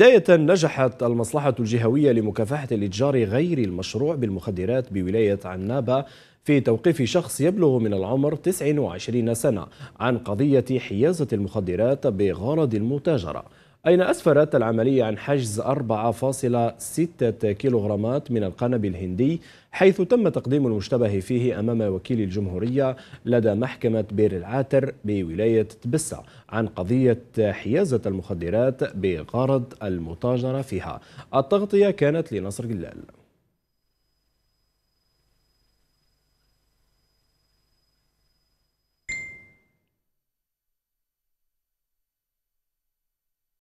بداية نجحت المصلحة الجهوية لمكافحة الإتجار غير المشروع بالمخدرات بولاية عنابة في توقيف شخص يبلغ من العمر 29 سنة عن قضية حيازة المخدرات بغرض المتاجرة أين أسفرت العملية عن حجز 4.6 كيلوغرامات من القنب الهندي حيث تم تقديم المشتبه فيه أمام وكيل الجمهورية لدى محكمة بير العاتر بولاية تبسة عن قضية حيازة المخدرات بغرض المتاجرة فيها التغطية كانت لنصر جلال